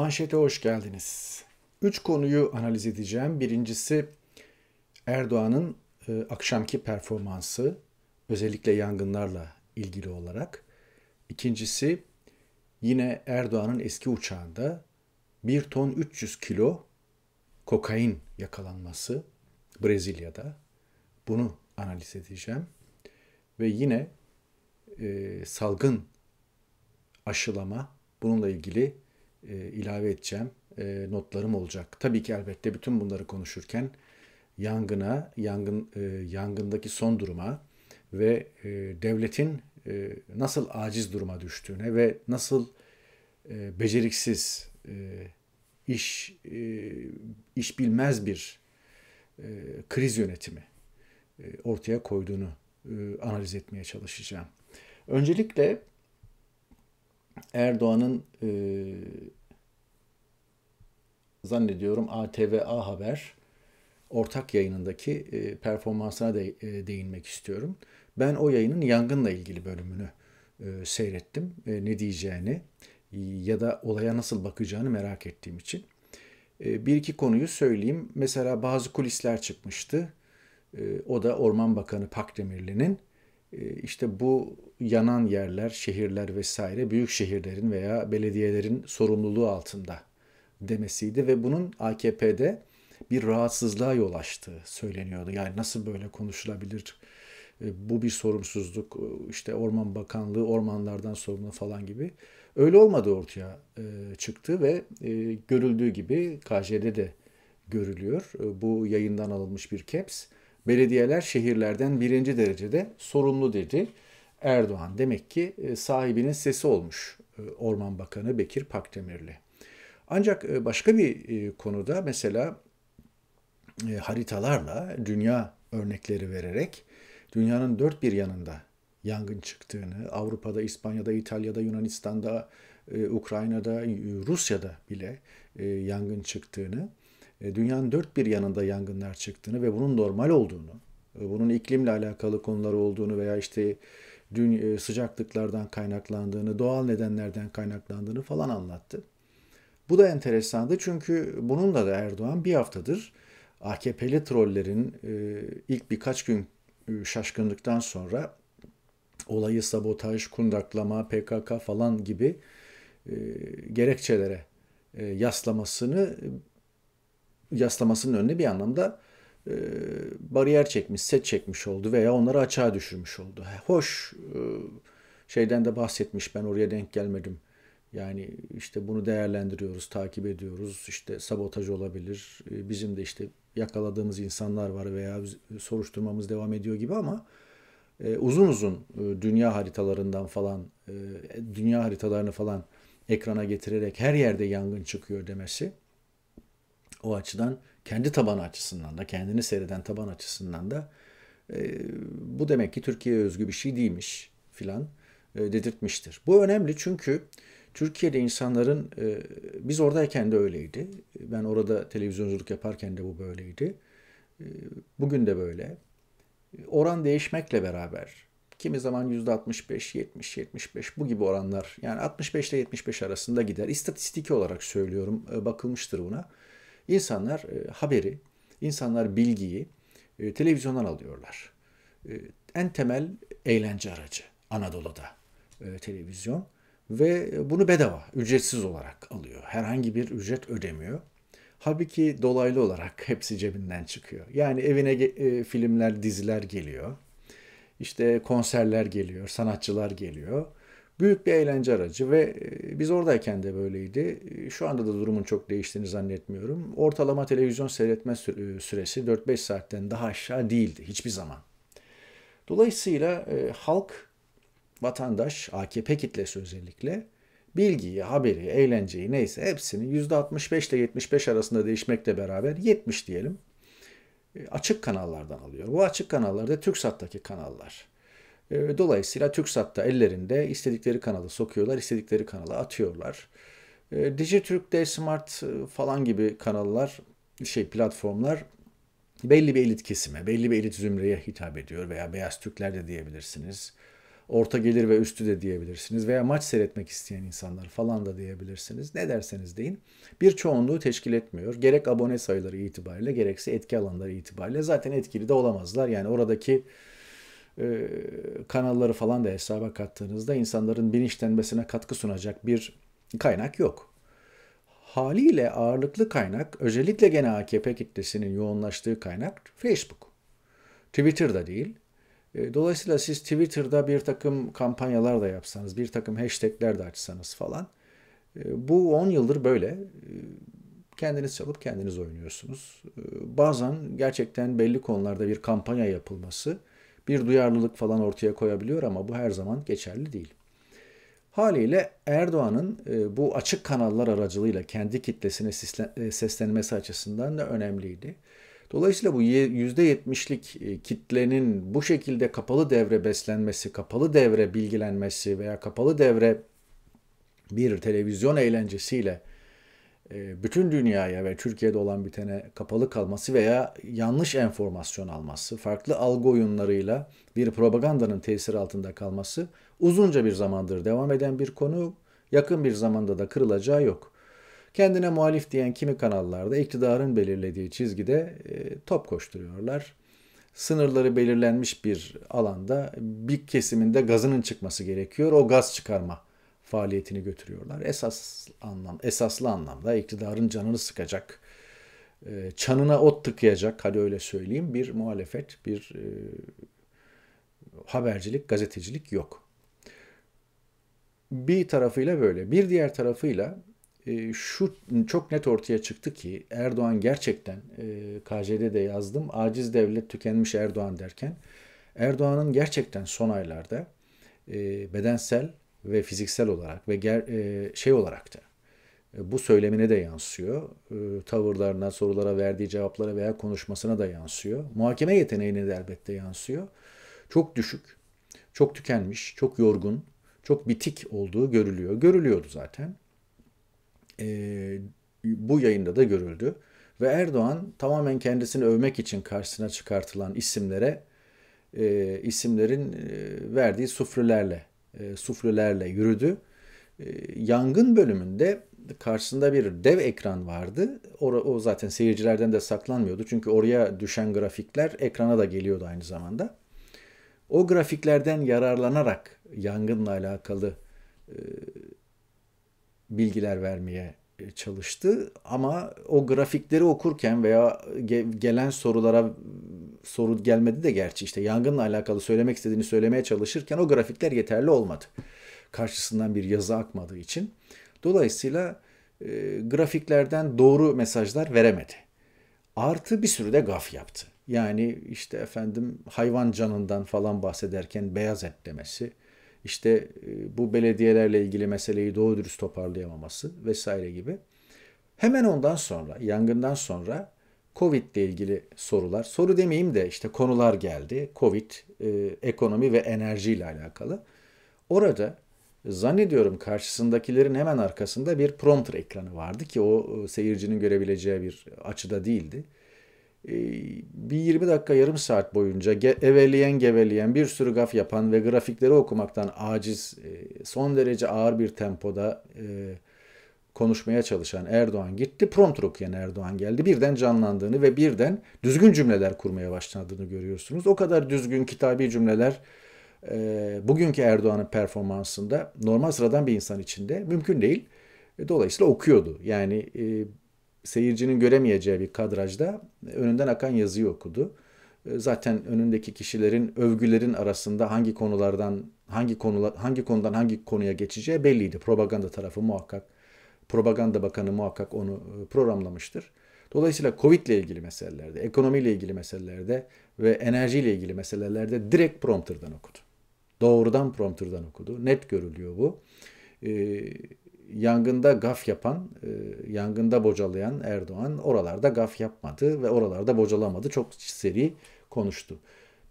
Manşete hoş geldiniz. Üç konuyu analiz edeceğim. Birincisi Erdoğan'ın e, akşamki performansı özellikle yangınlarla ilgili olarak. İkincisi yine Erdoğan'ın eski uçağında 1 ton 300 kilo kokain yakalanması Brezilya'da. Bunu analiz edeceğim. Ve yine e, salgın aşılama bununla ilgili e, ilave edeceğim e, notlarım olacak. Tabii ki elbette bütün bunları konuşurken yangına, yangın e, yangındaki son duruma ve e, devletin e, nasıl aciz duruma düştüğüne ve nasıl e, beceriksiz, e, iş e, iş bilmez bir e, kriz yönetimi e, ortaya koyduğunu e, analiz etmeye çalışacağım. Öncelikle Erdoğan'ın e, zannediyorum ATV-A Haber ortak yayınındaki e, performansına de, e, değinmek istiyorum. Ben o yayının yangınla ilgili bölümünü e, seyrettim. ne diyeceğini ya da olaya nasıl bakacağını merak ettiğim için. bir iki konuyu söyleyeyim. Mesela bazı kulisler çıkmıştı. o da Orman Bakanı Pakdemirli'nin e, işte bu yanan yerler, şehirler vesaire büyük şehirlerin veya belediyelerin sorumluluğu altında demesiydi ve bunun AKP'de bir rahatsızlığa yol açtığı söyleniyordu. Yani nasıl böyle konuşulabilir? E, bu bir sorumsuzluk. E, işte Orman Bakanlığı ormanlardan sorumlu falan gibi. Öyle olmadı ortaya e, çıktı ve görüldüğü gibi KJ'de de görülüyor. Bu yayından alınmış bir caps. Belediyeler şehirlerden birinci derecede sorumlu dedi Erdoğan. Demek ki sahibinin sesi olmuş Orman Bakanı Bekir Pakdemirli. Ancak e, başka bir e, konuda mesela e, haritalarla dünya örnekleri vererek dünyanın dört bir yanında yangın çıktığını, Avrupa'da, İspanya'da, İtalya'da, Yunanistan'da, Ukrayna'da, Rusya'da bile yangın çıktığını, dünyanın dört bir yanında yangınlar çıktığını ve bunun normal olduğunu, bunun iklimle alakalı konular olduğunu veya işte dün sıcaklıklardan kaynaklandığını, doğal nedenlerden kaynaklandığını falan anlattı. Bu da enteresandı çünkü bununla da Erdoğan bir haftadır AKP'li trollerin e, ilk birkaç gün e, şaşkınlıktan sonra olayı sabotaj, kundaklama, PKK falan gibi e, gerekçelere yaslamasını yaslamasının önüne bir anlamda e, bariyer çekmiş, set çekmiş oldu veya onları açığa düşürmüş oldu. Hoş şeyden de bahsetmiş ben oraya denk gelmedim yani işte bunu değerlendiriyoruz, takip ediyoruz. İşte sabotaj olabilir. Ee, bizim de işte yakaladığımız insanlar var veya soruşturmamız devam ediyor gibi ama e, uzun uzun e, dünya haritalarından falan, e, dünya haritalarını falan ekrana getirerek her yerde yangın çıkıyor demesi o açıdan kendi taban açısından da kendini seyreden taban açısından da bu demek ki Türkiye'ye özgü bir şey değilmiş filan dedirtmiştir. Bu önemli çünkü Türkiye'de insanların e, biz oradayken de öyleydi. Ben orada televizyonculuk yaparken de bu böyleydi. E, bugün de böyle. Oran değişmekle beraber kimi zaman yüzde %65, 70, 75 bu gibi oranlar yani 65 ile 75 arasında gider. İstatistiki olarak söylüyorum e, bakılmıştır buna. İnsanlar haberi, insanlar bilgiyi televizyondan alıyorlar. En temel eğlence aracı Anadolu'da televizyon ve bunu bedava, ücretsiz olarak alıyor. Herhangi bir ücret ödemiyor. Halbuki dolaylı olarak hepsi cebinden çıkıyor. Yani evine e, filmler, diziler geliyor. İşte konserler geliyor, sanatçılar geliyor. Büyük bir eğlence aracı ve e, biz oradayken de böyleydi. E, şu anda da durumun çok değiştiğini zannetmiyorum. Ortalama televizyon seyretme e, süresi 4-5 saatten daha aşağı değildi hiçbir zaman. Dolayısıyla halk vatandaş, AKP kitlesi özellikle bilgiyi, haberi, eğlenceyi neyse hepsini %65 ile 75 arasında değişmekle beraber 70 diyelim e, açık kanallardan alıyor. Bu açık kanallar da TürkSat'taki kanallar. E, dolayısıyla TürkSat'ta ellerinde istedikleri kanalı sokuyorlar, istedikleri kanalı atıyorlar. E, Dijitürk'te Smart falan gibi kanallar, şey platformlar belli bir elit kesime, belli bir elit zümreye hitap ediyor veya beyaz Türkler de diyebilirsiniz orta gelir ve üstü de diyebilirsiniz veya maç seyretmek isteyen insanlar falan da diyebilirsiniz. Ne derseniz deyin. Bir çoğunluğu teşkil etmiyor. Gerek abone sayıları itibariyle gerekse etki alanları itibariyle zaten etkili de olamazlar. Yani oradaki e, kanalları falan da hesaba kattığınızda insanların bilinçlenmesine katkı sunacak bir kaynak yok. Haliyle ağırlıklı kaynak özellikle gene AKP kitlesinin yoğunlaştığı kaynak Facebook. Twitter'da değil, ee, dolayısıyla siz Twitter'da bir takım kampanyalar da yapsanız, bir takım hashtagler de açsanız falan. E, bu 10 yıldır böyle. E, kendiniz çalıp kendiniz oynuyorsunuz. E, bazen gerçekten belli konularda bir kampanya yapılması bir duyarlılık falan ortaya koyabiliyor ama bu her zaman geçerli değil. Haliyle Erdoğan'ın bu açık kanallar aracılığıyla kendi kitlesine seslenmesi açısından da önemliydi. Dolayısıyla bu %70'lik e, kitlenin bu şekilde kapalı devre beslenmesi, kapalı devre bilgilenmesi veya kapalı devre bir televizyon eğlencesiyle e, bütün dünyaya ve Türkiye'de olan bitene kapalı kalması veya yanlış enformasyon alması, farklı algı oyunlarıyla bir propagandanın tesiri altında kalması uzunca bir zamandır devam eden bir konu, yakın bir zamanda da kırılacağı yok. Kendine muhalif diyen kimi kanallarda iktidarın belirlediği çizgide e, top koşturuyorlar. Sınırları belirlenmiş bir alanda bir kesiminde gazının çıkması gerekiyor. O gaz çıkarma faaliyetini götürüyorlar. Esas anlam, esaslı anlamda iktidarın canını sıkacak, e, çanına ot tıkayacak, hadi öyle söyleyeyim, bir muhalefet, bir e, habercilik, gazetecilik yok. Bir tarafıyla böyle. Bir diğer tarafıyla ee, şu çok net ortaya çıktı ki Erdoğan gerçekten e, KJ'de de yazdım aciz devlet tükenmiş Erdoğan derken Erdoğan'ın gerçekten son aylarda e, bedensel ve fiziksel olarak ve e, şey olarak da e, bu söylemine de yansıyor. tavırlarına, sorulara verdiği cevaplara veya konuşmasına da yansıyor. Muhakeme yeteneğine de elbette yansıyor. Çok düşük, çok tükenmiş, çok yorgun, çok bitik olduğu görülüyor. Görülüyordu zaten e, bu yayında da görüldü. Ve Erdoğan tamamen kendisini övmek için karşısına çıkartılan isimlere e, isimlerin e, verdiği sufrülerle e, sufrülerle yürüdü. E, yangın bölümünde karşısında bir dev ekran vardı. O, o zaten seyircilerden de saklanmıyordu. Çünkü oraya düşen grafikler ekrana da geliyordu aynı zamanda. O grafiklerden yararlanarak yangınla alakalı bilgiler vermeye e, çalıştı ama o grafikleri okurken veya gelen sorulara soru gelmedi de gerçi işte yangınla alakalı söylemek istediğini söylemeye çalışırken o grafikler yeterli olmadı. Karşısından bir yazı akmadığı için. Dolayısıyla e, grafiklerden doğru mesajlar veremedi. Artı bir sürü de gaf yaptı. Yani işte efendim hayvan canından falan bahsederken beyaz et demesi, işte e, bu belediyelerle ilgili meseleyi doğru dürüst toparlayamaması vesaire gibi. Hemen ondan sonra, yangından sonra Covid ile ilgili sorular, soru demeyeyim de işte konular geldi. Covid, e, ekonomi ve enerji ile alakalı. Orada zannediyorum karşısındakilerin hemen arkasında bir prompter ekranı vardı ki o e, seyircinin görebileceği bir açıda değildi. Ee, bir 20 dakika yarım saat boyunca ge- eveleyen geveleyen bir sürü gaf yapan ve grafikleri okumaktan aciz e, son derece ağır bir tempoda e, konuşmaya çalışan Erdoğan gitti. Prompt okuyan Erdoğan geldi. Birden canlandığını ve birden düzgün cümleler kurmaya başladığını görüyorsunuz. O kadar düzgün kitabi cümleler e, bugünkü Erdoğan'ın performansında normal sıradan bir insan içinde mümkün değil. Dolayısıyla okuyordu. Yani seyircinin göremeyeceği bir kadrajda önünden akan yazıyı okudu. E, zaten önündeki kişilerin övgülerin arasında hangi konulardan hangi konular hangi konudan hangi konuya geçeceği belliydi. Propaganda tarafı muhakkak Propaganda Bakanı muhakkak onu e, programlamıştır. Dolayısıyla Covid ile ilgili meselelerde, ekonomi ile ilgili meselelerde ve enerji ile ilgili meselelerde direkt prompterdan okudu. Doğrudan prompterdan okudu. Net görülüyor bu. Ee, yangında gaf yapan, e, yangında bocalayan Erdoğan oralarda gaf yapmadı ve oralarda bocalamadı. Çok seri konuştu.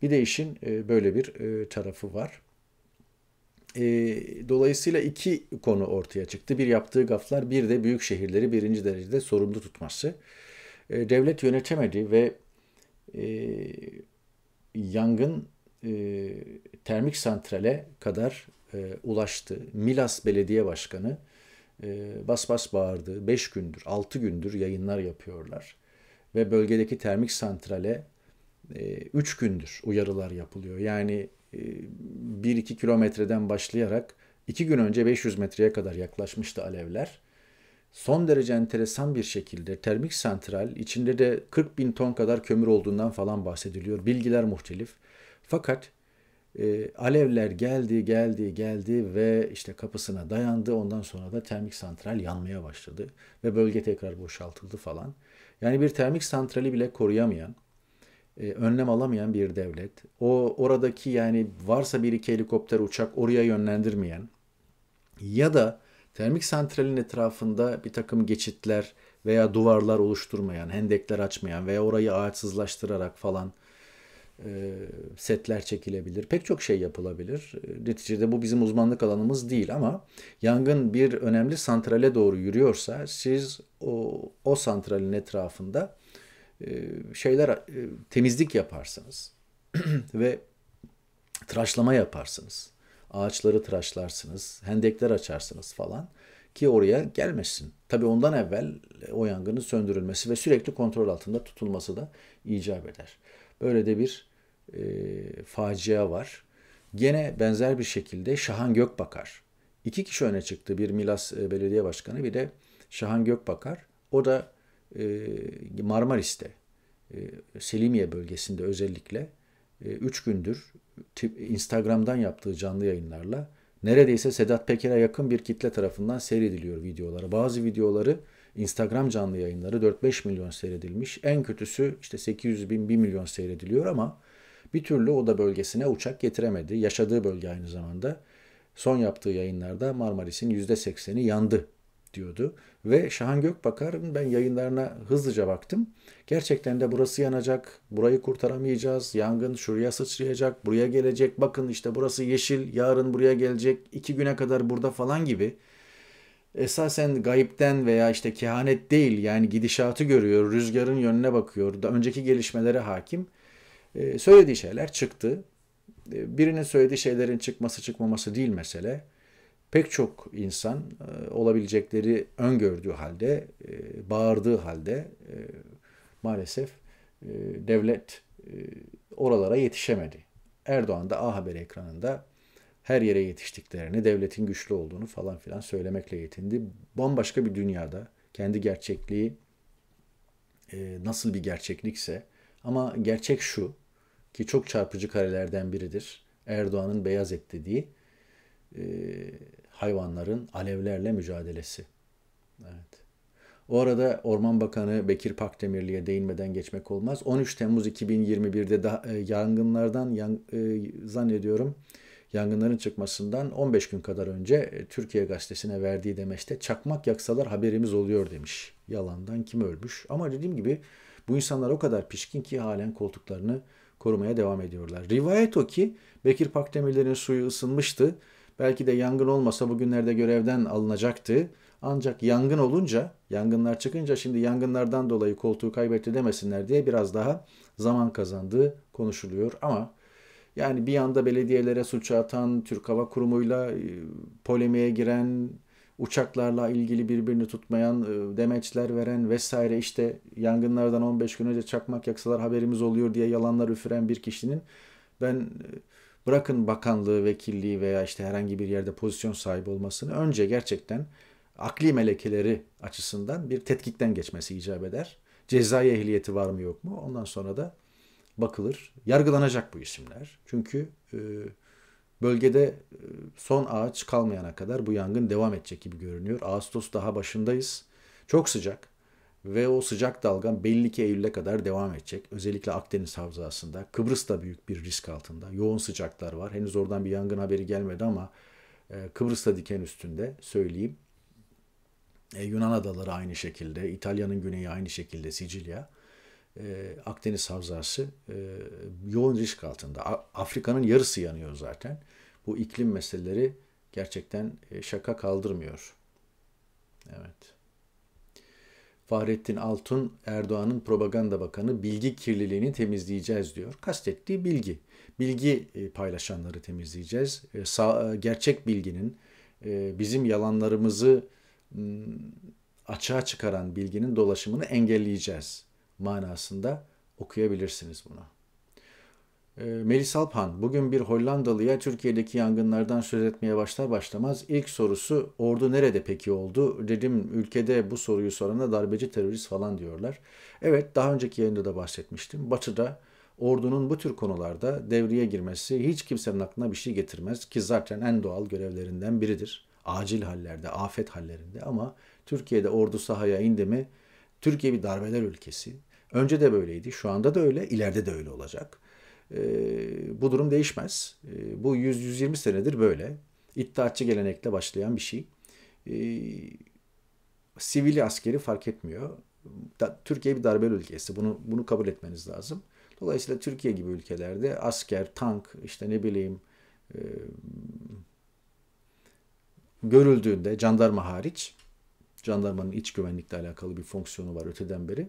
Bir de işin e, böyle bir e, tarafı var. E, dolayısıyla iki konu ortaya çıktı. Bir yaptığı gaflar, bir de büyük şehirleri birinci derecede sorumlu tutması. E, devlet yönetemedi ve e, yangın e, termik santrale kadar e, ulaştı. Milas Belediye Başkanı ee, bas bas bağırdı. 5 gündür, 6 gündür yayınlar yapıyorlar. Ve bölgedeki termik santrale 3 e, gündür uyarılar yapılıyor. Yani e, 1-2 kilometreden başlayarak 2 gün önce 500 metreye kadar yaklaşmıştı alevler. Son derece enteresan bir şekilde termik santral içinde de 40 bin ton kadar kömür olduğundan falan bahsediliyor. Bilgiler muhtelif. Fakat e, alevler geldi, geldi, geldi ve işte kapısına dayandı. Ondan sonra da termik santral yanmaya başladı ve bölge tekrar boşaltıldı falan. Yani bir termik santrali bile koruyamayan, e, önlem alamayan bir devlet. O oradaki yani varsa bir iki helikopter uçak oraya yönlendirmeyen ya da termik santralin etrafında bir takım geçitler veya duvarlar oluşturmayan, hendekler açmayan veya orayı ağaçsızlaştırarak falan e, setler çekilebilir. Pek çok şey yapılabilir. E, neticede bu bizim uzmanlık alanımız değil ama yangın bir önemli santrale doğru yürüyorsa siz o, o santralin etrafında e, şeyler temizlik yaparsınız ve tıraşlama yaparsınız. Ağaçları tıraşlarsınız, hendekler açarsınız falan ki oraya gelmesin. Tabi ondan evvel o yangının söndürülmesi ve sürekli kontrol altında tutulması da icap eder. Böyle de bir e, facia var. Gene benzer bir şekilde Şahan Gökbakar. İki kişi öne çıktı. Bir Milas e, Belediye Başkanı bir de Şahan Gökbakar. O da e, Marmaris'te, e, Selimiye bölgesinde özellikle e, üç gündür tip, Instagram'dan yaptığı canlı yayınlarla neredeyse Sedat Peker'e yakın bir kitle tarafından seyrediliyor videoları. Bazı videoları Instagram canlı yayınları 4-5 milyon seyredilmiş. En kötüsü işte 800 bin 1 milyon seyrediliyor ama bir türlü o da bölgesine uçak getiremedi. Yaşadığı bölge aynı zamanda. Son yaptığı yayınlarda Marmaris'in %80'i yandı diyordu. Ve Şahan Gökbakar'ın ben yayınlarına hızlıca baktım. Gerçekten de burası yanacak, burayı kurtaramayacağız, yangın şuraya sıçrayacak, buraya gelecek, bakın işte burası yeşil, yarın buraya gelecek, iki güne kadar burada falan gibi. Esasen gayipten veya işte kehanet değil yani gidişatı görüyor, rüzgarın yönüne bakıyor, da önceki gelişmelere hakim e, söylediği şeyler çıktı. Ee, birinin söylediği şeylerin çıkması çıkmaması değil mesele. Pek çok insan e, olabilecekleri öngördüğü halde, e, bağırdığı halde e, maalesef devlet oralara yetişemedi. Erdoğan da A Haber ekranında her yere yetiştiklerini, devletin güçlü olduğunu falan filan söylemekle yetindi. Bambaşka bir dünyada kendi gerçekliği nasıl bir gerçeklikse ama gerçek şu ki çok çarpıcı karelerden biridir. Erdoğan'ın beyaz et dediği e, hayvanların alevlerle mücadelesi. Evet. O arada Orman Bakanı Bekir Pakdemirli'ye değinmeden geçmek olmaz. 13 Temmuz 2021'de da, e, yangınlardan yan, e, zannediyorum yangınların çıkmasından 15 gün kadar önce e, Türkiye Gazetesi'ne verdiği demeçte çakmak yaksalar haberimiz oluyor demiş. Yalandan kim ölmüş? Ama dediğim gibi bu insanlar o kadar pişkin ki halen koltuklarını korumaya devam ediyorlar. Rivayet o ki Bekir Pakdemirlerin suyu ısınmıştı. Belki de yangın olmasa bugünlerde görevden alınacaktı. Ancak yangın olunca, yangınlar çıkınca şimdi yangınlardan dolayı koltuğu kaybetti demesinler diye biraz daha zaman kazandığı konuşuluyor. Ama yani bir yanda belediyelere suç atan, Türk Hava Kurumu'yla e, polemiğe giren, uçaklarla ilgili birbirini tutmayan, e, demeçler veren vesaire işte yangınlardan 15 gün önce çakmak yaksalar haberimiz oluyor diye yalanlar üfüren bir kişinin ben e, bırakın bakanlığı, vekilliği veya işte herhangi bir yerde pozisyon sahibi olmasını önce gerçekten akli melekeleri açısından bir tetkikten geçmesi icap eder. Cezai ehliyeti var mı yok mu? Ondan sonra da bakılır. Yargılanacak bu isimler. Çünkü e, Bölgede e, son ağaç kalmayana kadar bu yangın devam edecek gibi görünüyor. Ağustos daha başındayız. Çok sıcak ve o sıcak dalga belli ki Eylül'e kadar devam edecek. Özellikle Akdeniz Havzası'nda. Kıbrıs da büyük bir risk altında. Yoğun sıcaklar var. Henüz oradan bir yangın haberi gelmedi ama e, Kıbrıs'ta diken üstünde söyleyeyim. E, Yunan adaları aynı şekilde, İtalya'nın güneyi aynı şekilde, Sicilya. Ee, Akdeniz Havzası e, yoğun risk altında. Afrika'nın yarısı yanıyor zaten. Bu iklim meseleleri gerçekten e, şaka kaldırmıyor. Evet. Fahrettin Altun, Erdoğan'ın propaganda bakanı bilgi kirliliğini temizleyeceğiz diyor. Kastettiği bilgi. Bilgi e, paylaşanları temizleyeceğiz. Gerçek bilginin, bizim yalanlarımızı açığa çıkaran bilginin dolaşımını engelleyeceğiz manasında okuyabilirsiniz bunu. Ee, Melis Alpan, bugün bir Hollandalıya Türkiye'deki yangınlardan söz etmeye başlar başlamaz ilk sorusu ordu nerede peki oldu? Dedim ülkede bu soruyu sorana darbeci terörist falan diyorlar. Evet daha önceki yayında da bahsetmiştim. Batı'da ordunun bu tür konularda devreye girmesi hiç kimsenin aklına bir şey getirmez ki zaten en doğal görevlerinden biridir. Acil hallerde, afet hallerinde ama Türkiye'de ordu sahaya indi mi Türkiye bir darbeler ülkesi. Önce de böyleydi, şu anda da öyle, ileride de öyle olacak. E, bu durum değişmez. E, bu 100-120 senedir böyle. İttihatçı gelenekle başlayan bir şey. E, ee, sivili askeri fark etmiyor. Da, Türkiye bir darbeli ülkesi. Bunu bunu kabul etmeniz lazım. Dolayısıyla Türkiye gibi ülkelerde asker, tank, işte ne bileyim e, görüldüğünde jandarma hariç jandarmanın iç güvenlikle alakalı bir fonksiyonu var öteden beri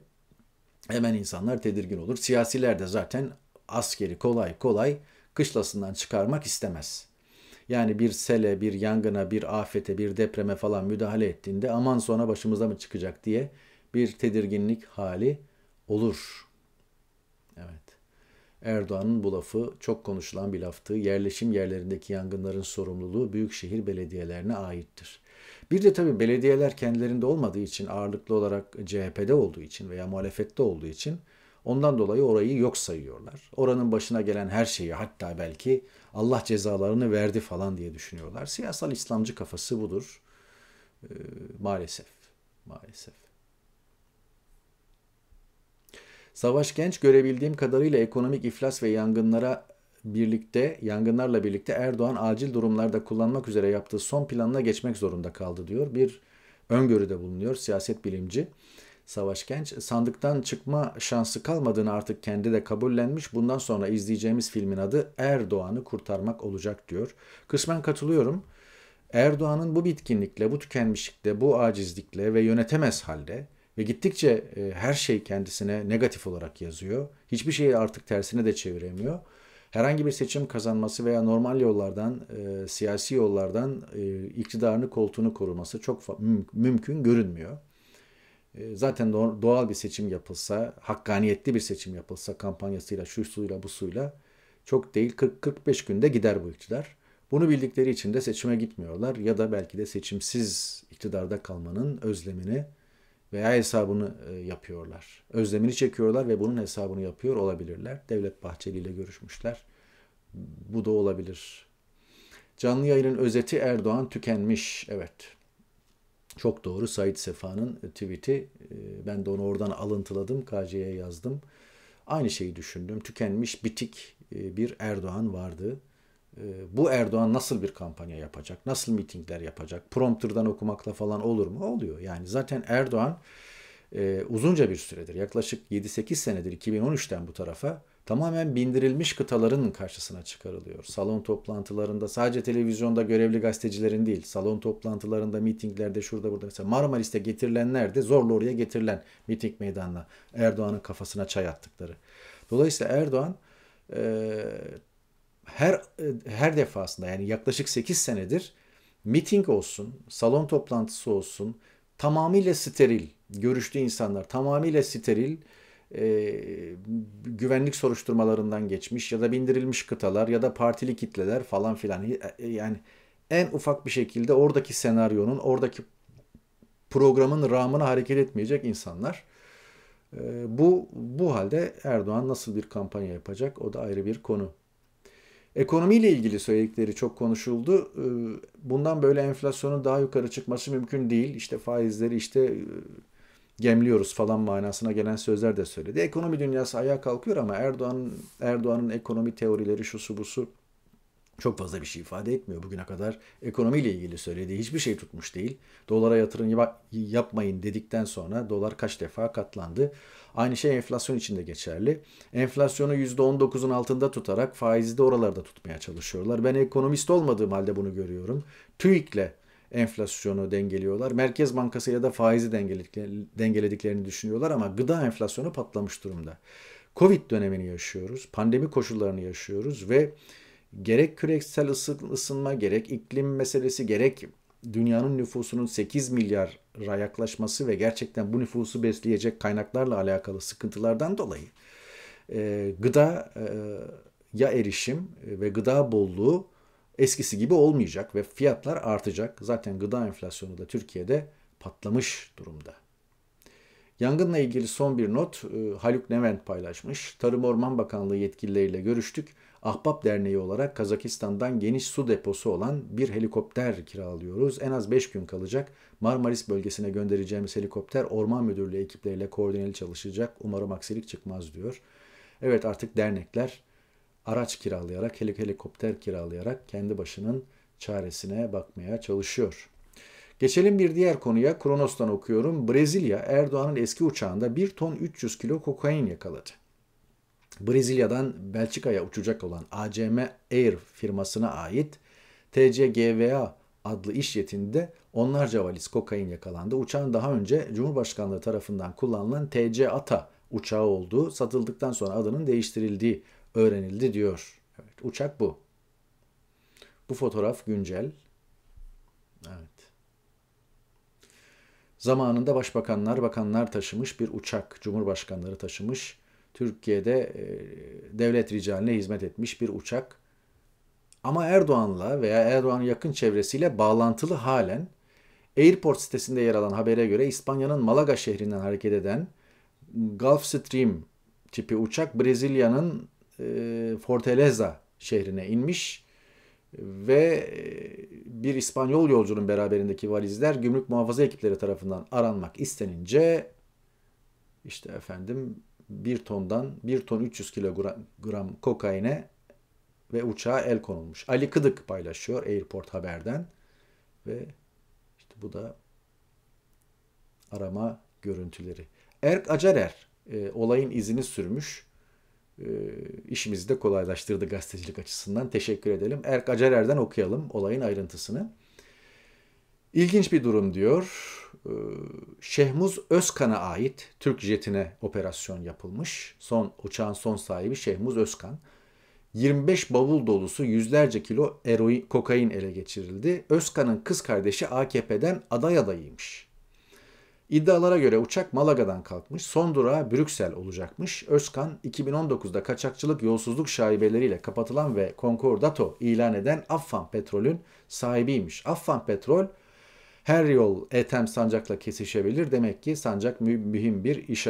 hemen insanlar tedirgin olur. Siyasiler de zaten askeri kolay kolay kışlasından çıkarmak istemez. Yani bir sele, bir yangına, bir afete, bir depreme falan müdahale ettiğinde aman sonra başımıza mı çıkacak diye bir tedirginlik hali olur. Evet. Erdoğan'ın bu lafı çok konuşulan bir laftı. Yerleşim yerlerindeki yangınların sorumluluğu büyükşehir belediyelerine aittir. Bir de tabii belediyeler kendilerinde olmadığı için ağırlıklı olarak CHP'de olduğu için veya muhalefette olduğu için ondan dolayı orayı yok sayıyorlar. Oranın başına gelen her şeyi hatta belki Allah cezalarını verdi falan diye düşünüyorlar. Siyasal İslamcı kafası budur. Ee, maalesef. Maalesef. Savaş Genç görebildiğim kadarıyla ekonomik iflas ve yangınlara birlikte yangınlarla birlikte Erdoğan acil durumlarda kullanmak üzere yaptığı son planına geçmek zorunda kaldı diyor. Bir öngörüde bulunuyor siyaset bilimci Savaş Genç. Sandıktan çıkma şansı kalmadığını artık kendi de kabullenmiş. Bundan sonra izleyeceğimiz filmin adı Erdoğan'ı kurtarmak olacak diyor. Kısmen katılıyorum. Erdoğan'ın bu bitkinlikle, bu tükenmişlikle, bu acizlikle ve yönetemez halde ve gittikçe e, her şey kendisine negatif olarak yazıyor. Hiçbir şeyi artık tersine de çeviremiyor herhangi bir seçim kazanması veya normal yollardan, e, siyasi yollardan e, iktidarını, koltuğunu koruması çok mümkün görünmüyor. E, zaten do doğal bir seçim yapılsa, hakkaniyetli bir seçim yapılsa kampanyasıyla, şu suyla, bu suyla çok değil 40-45 günde gider bu iktidar. Bunu bildikleri için de seçime gitmiyorlar ya da belki de seçimsiz iktidarda kalmanın özlemini veya hesabını e, yapıyorlar. Özlemini çekiyorlar ve bunun hesabını yapıyor olabilirler. Devlet Bahçeli ile görüşmüşler. Bu da olabilir. Canlı yayının özeti Erdoğan tükenmiş. Evet. Çok doğru. Said Sefa'nın e, tweet'i. E, ben de onu oradan alıntıladım. KC'ye yazdım. Aynı şeyi düşündüm. Tükenmiş, bitik bir Erdoğan vardı. Ee, bu Erdoğan nasıl bir kampanya yapacak? Nasıl mitingler yapacak? Prompter'dan okumakla falan olur mu? Oluyor. Yani zaten Erdoğan e, uzunca bir süredir yaklaşık 7-8 senedir 2013'ten bu tarafa tamamen bindirilmiş kıtaların karşısına çıkarılıyor. Salon toplantılarında sadece televizyonda görevli gazetecilerin değil, salon toplantılarında, mitinglerde, şurada burada mesela Marmaris'te getirilenler de zorla oraya getirilen miting meydanına Erdoğan'ın kafasına çay attıkları. Dolayısıyla Erdoğan e, her e, her defasında yani yaklaşık 8 senedir miting olsun, salon toplantısı olsun tamamıyla steril, görüştüğü insanlar tamamıyla steril e, güvenlik soruşturmalarından geçmiş ya da bindirilmiş kıtalar ya da partili kitleler falan filan e, yani en ufak bir şekilde oradaki senaryonun, oradaki programın rağmına hareket etmeyecek insanlar. E, bu bu halde Erdoğan nasıl bir kampanya yapacak o da ayrı bir konu. Ekonomiyle ilgili söyledikleri çok konuşuldu. Ee, bundan böyle enflasyonun daha yukarı çıkması mümkün değil. İşte faizleri işte e, gemliyoruz falan manasına gelen sözler de söyledi. Ekonomi dünyası ayağa kalkıyor ama Erdoğan Erdoğan'ın ekonomi teorileri şu su bu su çok fazla bir şey ifade etmiyor. Bugüne kadar ekonomiyle ilgili söylediği hiçbir şey tutmuş değil. Dolara yatırım yapmayın dedikten sonra dolar kaç defa katlandı. Aynı şey enflasyon için de geçerli. Enflasyonu %19'un altında tutarak faizi de oralarda tutmaya çalışıyorlar. Ben ekonomist olmadığım halde bunu görüyorum. TÜİK'le enflasyonu dengeliyorlar. Merkez Bankası ya da faizi dengelediklerini düşünüyorlar ama gıda enflasyonu patlamış durumda. Covid dönemini yaşıyoruz, pandemi koşullarını yaşıyoruz ve gerek küresel ısınma, gerek iklim meselesi, gerek dünyanın nüfusunun 8 milyara yaklaşması ve gerçekten bu nüfusu besleyecek kaynaklarla alakalı sıkıntılardan dolayı e, gıda e, ya erişim e, ve gıda bolluğu eskisi gibi olmayacak ve fiyatlar artacak. Zaten gıda enflasyonu da Türkiye'de patlamış durumda. Yangınla ilgili son bir not e, Haluk Nevent paylaşmış. Tarım Orman Bakanlığı yetkilileriyle görüştük. Ahbap Derneği olarak Kazakistan'dan geniş su deposu olan bir helikopter kiralıyoruz. En az 5 gün kalacak. Marmaris bölgesine göndereceğimiz helikopter orman müdürlüğü ekipleriyle koordineli çalışacak. Umarım aksilik çıkmaz diyor. Evet artık dernekler araç kiralayarak, helik helikopter kiralayarak kendi başının çaresine bakmaya çalışıyor. Geçelim bir diğer konuya. Kronos'tan okuyorum. Brezilya Erdoğan'ın eski uçağında 1 ton 300 kilo kokain yakaladı. Brezilya'dan Belçika'ya uçacak olan ACM Air firmasına ait TCGVA adlı iş yetinde onlarca valiz kokain yakalandı. Uçağın daha önce Cumhurbaşkanlığı tarafından kullanılan TC ATA uçağı olduğu, satıldıktan sonra adının değiştirildiği öğrenildi diyor. Evet, uçak bu. Bu fotoğraf güncel. Evet. Zamanında başbakanlar, bakanlar taşımış bir uçak, cumhurbaşkanları taşımış Türkiye'de e, devlet ricaline hizmet etmiş bir uçak. Ama Erdoğan'la veya Erdoğan'ın yakın çevresiyle bağlantılı halen Airport sitesinde yer alan habere göre İspanya'nın Malaga şehrinden hareket eden Gulfstream tipi uçak Brezilya'nın e, Fortaleza şehrine inmiş ve e, bir İspanyol yolcunun beraberindeki valizler gümrük muhafaza ekipleri tarafından aranmak istenince işte efendim 1 tondan 1 ton 300 kilogram kokaine ve uçağa el konulmuş. Ali Kıdık paylaşıyor Airport Haber'den ve işte bu da arama görüntüleri. Erk Acarer e, olayın izini sürmüş. E, işimizi de kolaylaştırdı gazetecilik açısından. Teşekkür edelim. Erk Acarer'den okuyalım olayın ayrıntısını. İlginç bir durum diyor. Ee, Şehmuz Özkan'a ait Türk jetine operasyon yapılmış. Son uçağın son sahibi Şehmuz Özkan. 25 bavul dolusu yüzlerce kilo eroin, kokain ele geçirildi. Özkan'ın kız kardeşi AKP'den aday adayıymış. İddialara göre uçak Malaga'dan kalkmış, son durağı Brüksel olacakmış. Özkan 2019'da kaçakçılık yolsuzluk şaibeleriyle kapatılan ve Concordato ilan eden Affan Petrol'ün sahibiymiş. Affan Petrol her yol etem Sancak'la kesişebilir. Demek ki Sancak mühim bir iş,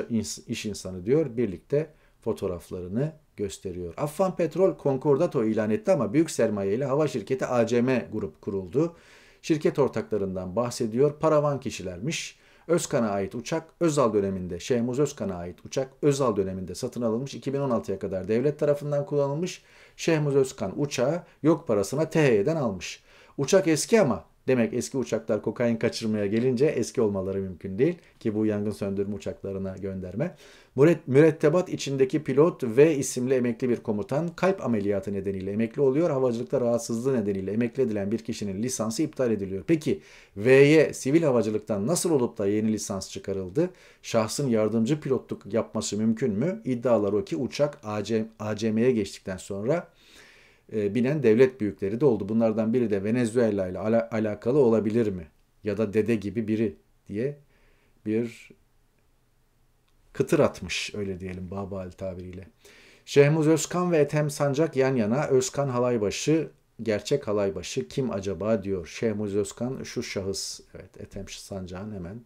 iş insanı diyor. Birlikte fotoğraflarını gösteriyor. Affan Petrol konkordato ilan etti ama büyük sermaye ile hava şirketi ACM grup kuruldu. Şirket ortaklarından bahsediyor. Paravan kişilermiş. Özkan'a ait uçak Özal döneminde, Şehmuz Özkan'a ait uçak Özal döneminde satın alınmış. 2016'ya kadar devlet tarafından kullanılmış. Şehmuz Özkan uçağı yok parasına THY'den almış. Uçak eski ama Demek eski uçaklar kokain kaçırmaya gelince eski olmaları mümkün değil ki bu yangın söndürme uçaklarına gönderme. Mürettebat içindeki pilot V isimli emekli bir komutan kalp ameliyatı nedeniyle emekli oluyor. Havacılıkta rahatsızlığı nedeniyle emekli edilen bir kişinin lisansı iptal ediliyor. Peki V'ye sivil havacılıktan nasıl olup da yeni lisans çıkarıldı? Şahsın yardımcı pilotluk yapması mümkün mü? İddialar o ki uçak ACM, ACM'ye geçtikten sonra e, bilen devlet büyükleri de oldu. Bunlardan biri de Venezuela ile ala, alakalı olabilir mi? Ya da dede gibi biri diye bir kıtır atmış öyle diyelim baba Babal tabiriyle. Şehmuz Özkan ve Ethem Sancak yan yana Özkan Halaybaşı gerçek halaybaşı kim acaba diyor. Şehmuz Özkan şu şahıs evet Ethem Sancak'ın hemen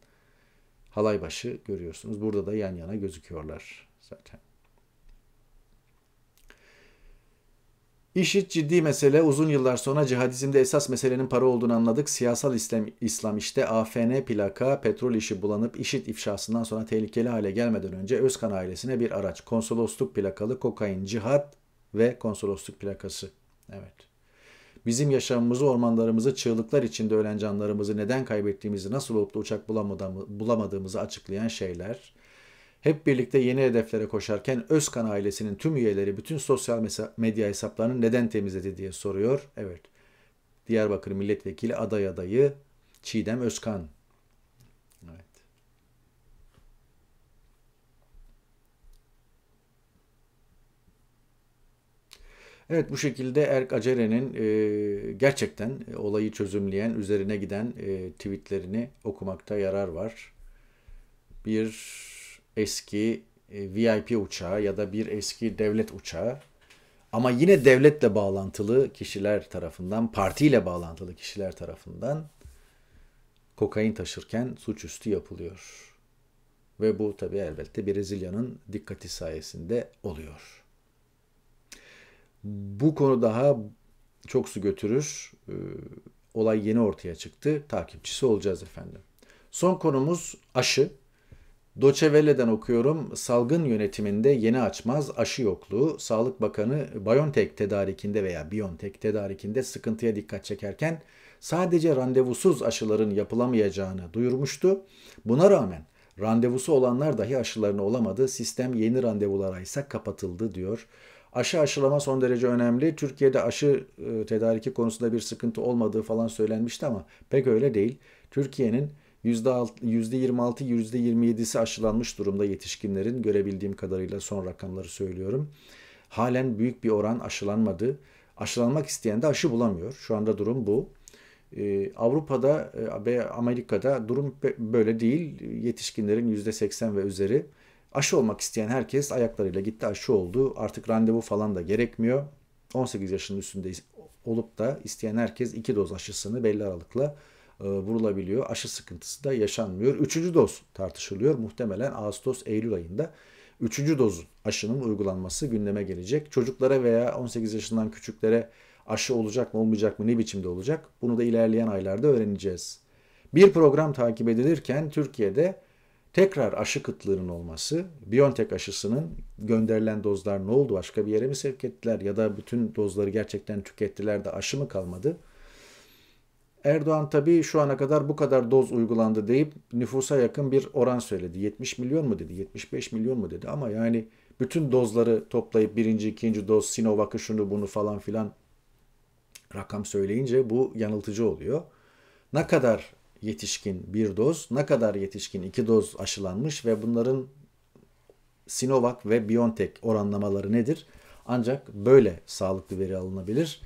halaybaşı görüyorsunuz. Burada da yan yana gözüküyorlar zaten. İşit ciddi mesele uzun yıllar sonra cihadizmde esas meselenin para olduğunu anladık. Siyasal İslam, İslam işte AFN plaka petrol işi bulanıp işit ifşasından sonra tehlikeli hale gelmeden önce Özkan ailesine bir araç. Konsolosluk plakalı kokain, cihat ve konsolosluk plakası. Evet. Bizim yaşamımızı, ormanlarımızı, çığlıklar içinde ölen canlarımızı neden kaybettiğimizi, nasıl olup da uçak bulamadığımızı açıklayan şeyler. Hep birlikte yeni hedeflere koşarken Özkan ailesinin tüm üyeleri bütün sosyal medya hesaplarını neden temizledi diye soruyor. Evet. Diyarbakır milletvekili aday adayı Çiğdem Özkan. Evet. Evet bu şekilde Erk Acere'nin e, gerçekten e, olayı çözümleyen, üzerine giden e, tweetlerini okumakta yarar var. Bir eski e, VIP uçağı ya da bir eski devlet uçağı ama yine devletle bağlantılı kişiler tarafından, partiyle bağlantılı kişiler tarafından kokain taşırken suçüstü yapılıyor. Ve bu tabi elbette Brezilya'nın dikkati sayesinde oluyor. Bu konu daha çok su götürür. Ee, olay yeni ortaya çıktı. Takipçisi olacağız efendim. Son konumuz aşı. Doçevele'den okuyorum. Salgın yönetiminde yeni açmaz aşı yokluğu. Sağlık Bakanı BioNTech tedarikinde veya BioNTech tedarikinde sıkıntıya dikkat çekerken sadece randevusuz aşıların yapılamayacağını duyurmuştu. Buna rağmen randevusu olanlar dahi aşılarını olamadı. Sistem yeni randevulara ise kapatıldı diyor. Aşı aşılama son derece önemli. Türkiye'de aşı e, tedariki konusunda bir sıkıntı olmadığı falan söylenmişti ama pek öyle değil. Türkiye'nin %26, %27'si aşılanmış durumda yetişkinlerin görebildiğim kadarıyla son rakamları söylüyorum. Halen büyük bir oran aşılanmadı. Aşılanmak isteyen de aşı bulamıyor. Şu anda durum bu. Ee, Avrupa'da e, ve Amerika'da durum böyle değil. Yetişkinlerin %80 ve üzeri aşı olmak isteyen herkes ayaklarıyla gitti aşı oldu. Artık randevu falan da gerekmiyor. 18 yaşının üstünde olup da isteyen herkes iki doz aşısını belli aralıkla e, vurulabiliyor. Aşı sıkıntısı da yaşanmıyor. Üçüncü doz tartışılıyor. Muhtemelen Ağustos-Eylül ayında üçüncü dozun aşının uygulanması gündeme gelecek. Çocuklara veya 18 yaşından küçüklere aşı olacak mı olmayacak mı ne biçimde olacak bunu da ilerleyen aylarda öğreneceğiz. Bir program takip edilirken Türkiye'de tekrar aşı kıtlığının olması, Biontech aşısının gönderilen dozlar ne oldu başka bir yere mi sevk ettiler ya da bütün dozları gerçekten tükettiler de aşı mı kalmadı? Erdoğan tabii şu ana kadar bu kadar doz uygulandı deyip nüfusa yakın bir oran söyledi. 70 milyon mu dedi, 75 milyon mu dedi ama yani bütün dozları toplayıp birinci, ikinci doz, Sinovac'ı şunu bunu falan filan rakam söyleyince bu yanıltıcı oluyor. Ne kadar yetişkin bir doz, ne kadar yetişkin iki doz aşılanmış ve bunların Sinovac ve BioNTech oranlamaları nedir? Ancak böyle sağlıklı veri alınabilir.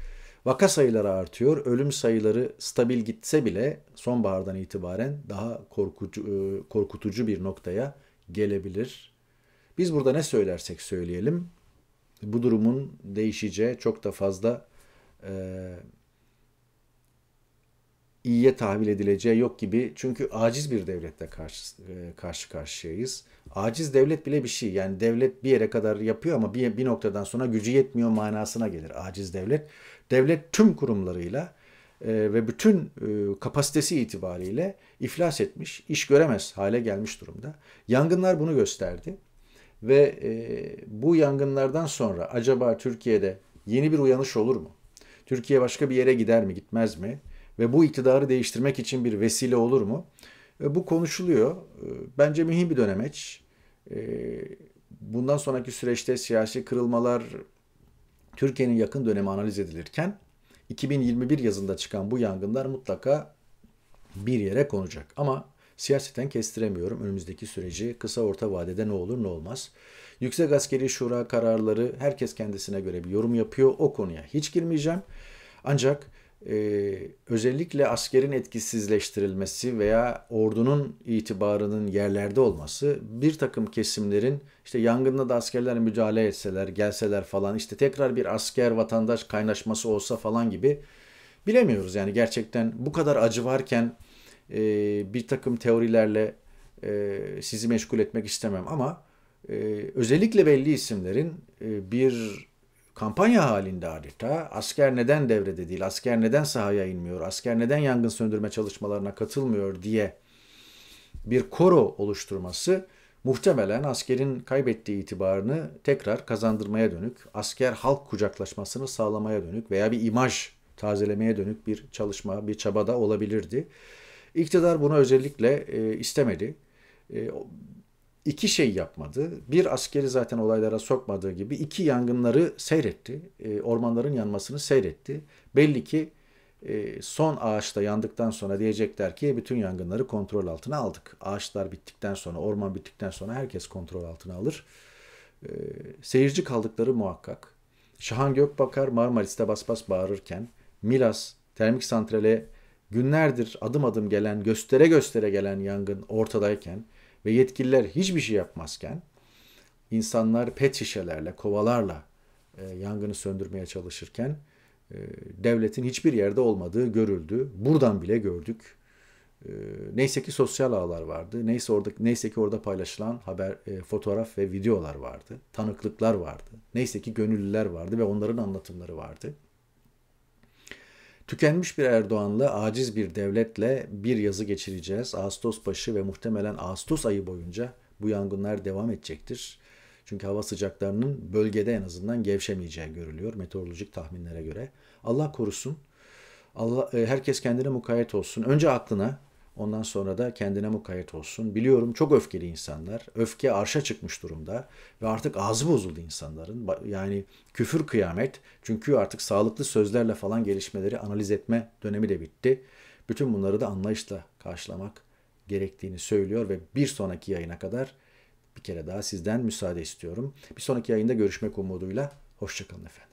Vaka sayıları artıyor. Ölüm sayıları stabil gitse bile sonbahardan itibaren daha korkucu, e, korkutucu bir noktaya gelebilir. Biz burada ne söylersek söyleyelim bu durumun değişeceği çok da fazla e, iyiye tahvil edileceği yok gibi. Çünkü aciz bir devletle karşı, e, karşı karşıyayız. Aciz devlet bile bir şey. Yani devlet bir yere kadar yapıyor ama bir, bir noktadan sonra gücü yetmiyor manasına gelir aciz devlet devlet tüm kurumlarıyla e, ve bütün e, kapasitesi itibariyle iflas etmiş, iş göremez hale gelmiş durumda. Yangınlar bunu gösterdi ve e, bu yangınlardan sonra acaba Türkiye'de yeni bir uyanış olur mu? Türkiye başka bir yere gider mi, gitmez mi? Ve bu iktidarı değiştirmek için bir vesile olur mu? E, bu konuşuluyor. E, bence mühim bir dönemeç. E, bundan sonraki süreçte siyasi kırılmalar Türkiye'nin yakın dönemi analiz edilirken 2021 yazında çıkan bu yangınlar mutlaka bir yere konacak. Ama siyaseten kestiremiyorum önümüzdeki süreci kısa orta vadede ne olur ne olmaz. Yüksek Askeri Şura kararları herkes kendisine göre bir yorum yapıyor. O konuya hiç girmeyeceğim. Ancak e, özellikle askerin etkisizleştirilmesi veya ordunun itibarının yerlerde olması bir takım kesimlerin işte yangında da askerler mücadele etseler gelseler falan işte tekrar bir asker vatandaş kaynaşması olsa falan gibi bilemiyoruz yani gerçekten bu kadar acı varken e, bir takım teorilerle e, sizi meşgul etmek istemem ama e, özellikle belli isimlerin e, bir kampanya halinde adeta asker neden devrede değil, asker neden sahaya inmiyor, asker neden yangın söndürme çalışmalarına katılmıyor diye bir koro oluşturması muhtemelen askerin kaybettiği itibarını tekrar kazandırmaya dönük, asker halk kucaklaşmasını sağlamaya dönük veya bir imaj tazelemeye dönük bir çalışma, bir çaba da olabilirdi. İktidar bunu özellikle e, istemedi. E, iki şey yapmadı. Bir askeri zaten olaylara sokmadığı gibi iki yangınları seyretti. E, ormanların yanmasını seyretti. Belli ki e, son ağaçta yandıktan sonra diyecekler ki bütün yangınları kontrol altına aldık. Ağaçlar bittikten sonra, orman bittikten sonra herkes kontrol altına alır. E, seyirci kaldıkları muhakkak. Şahan Gökbakar Marmaris'te bas bas bağırırken Milas termik santrale günlerdir adım adım gelen, göstere göstere gelen yangın ortadayken ve yetkililer hiçbir şey yapmazken insanlar pet şişelerle, kovalarla e, yangını söndürmeye çalışırken e, devletin hiçbir yerde olmadığı görüldü. Buradan bile gördük. E, neyse ki sosyal ağlar vardı. Neyse orada neyse ki orada paylaşılan haber, e, fotoğraf ve videolar vardı. Tanıklıklar vardı. Neyse ki gönüllüler vardı ve onların anlatımları vardı. Tükenmiş bir Erdoğan'la aciz bir devletle bir yazı geçireceğiz. Ağustos başı ve muhtemelen Ağustos ayı boyunca bu yangınlar devam edecektir. Çünkü hava sıcaklarının bölgede en azından gevşemeyeceği görülüyor meteorolojik tahminlere göre. Allah korusun. Allah e, herkes kendine mukayyet olsun. Önce aklına, Ondan sonra da kendine mukayyet olsun. Biliyorum çok öfkeli insanlar. Öfke arşa çıkmış durumda ve artık ağzı bozuldu insanların. Yani küfür kıyamet. Çünkü artık sağlıklı sözlerle falan gelişmeleri analiz etme dönemi de bitti. Bütün bunları da anlayışla karşılamak gerektiğini söylüyor ve bir sonraki yayına kadar bir kere daha sizden müsaade istiyorum. Bir sonraki yayında görüşmek umuduyla. Hoşçakalın efendim.